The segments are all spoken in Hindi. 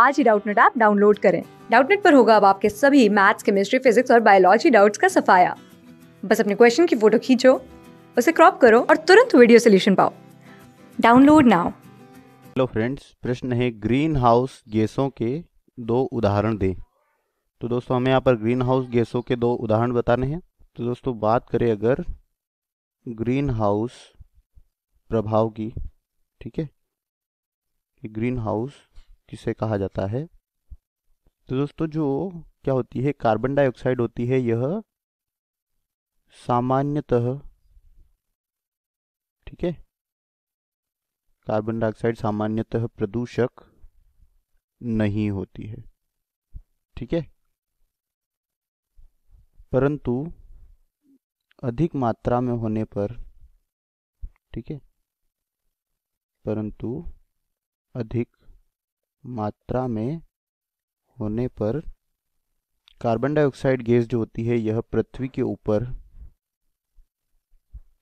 आज ही डाउटनेट ऐप डाउनलोड करें डाउटनेट पर होगा अब आपके सभी मैथ्स केमिस्ट्री फिजिक्स और बायोलॉजी डाउट्स का सफाया बस अपने क्वेश्चन की फोटो खींचो उसे क्रॉप करो और तुरंत वीडियो सोल्यूशन पाओ डाउनलोड नाउ हेलो फ्रेंड्स प्रश्न है ग्रीन हाउस गैसों के दो उदाहरण दें तो दोस्तों हमें यहाँ पर ग्रीन हाउस गैसों के दो उदाहरण बताने हैं तो दोस्तों बात करें अगर ग्रीन हाउस प्रभाव की ठीक है कि ग्रीन हाउस किसे कहा जाता है तो दोस्तों जो क्या होती है कार्बन डाइऑक्साइड होती है यह सामान्यतः ठीक है कार्बन डाइऑक्साइड सामान्यतः प्रदूषक नहीं होती है ठीक है परंतु अधिक मात्रा में होने पर ठीक है परंतु अधिक मात्रा में होने पर कार्बन डाइऑक्साइड गैस जो होती है यह पृथ्वी के ऊपर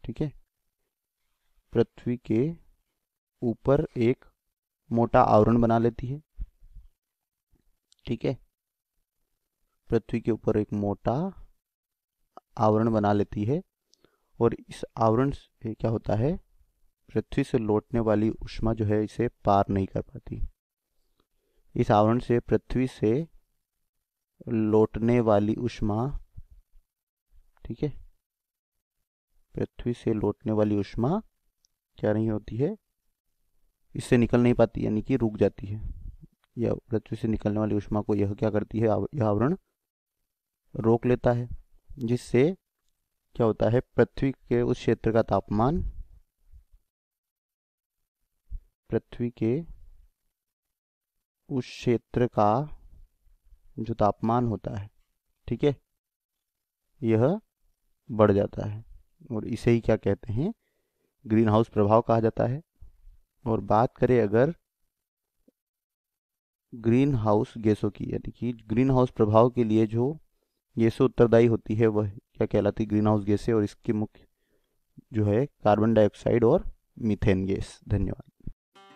ठीक है पृथ्वी के ऊपर एक मोटा आवरण बना लेती है ठीक है पृथ्वी के ऊपर एक मोटा आवरण बना लेती है और इस आवरण से क्या होता है पृथ्वी से लौटने वाली उष्मा जो है इसे पार नहीं कर पाती इस आवरण से पृथ्वी से लौटने वाली उष्मा ठीक है पृथ्वी से लौटने वाली उष्मा क्या नहीं होती है इससे निकल नहीं पाती यानी कि रुक जाती है या पृथ्वी से निकलने वाली उष्मा को यह क्या करती है यह आवरण रोक लेता है जिससे क्या होता है पृथ्वी के उस क्षेत्र का तापमान पृथ्वी के उस क्षेत्र का जो तापमान होता है ठीक है यह बढ़ जाता है और इसे ही क्या कहते हैं ग्रीन हाउस प्रभाव कहा जाता है और बात करें अगर ग्रीन हाउस गैसों की यानी कि ग्रीन हाउस प्रभाव के लिए जो गैसें उत्तरदायी होती है वह क्या कहलाती है ग्रीन हाउस गैसें और इसके मुख्य जो है कार्बन डाइऑक्साइड और मीथेन गैस धन्यवाद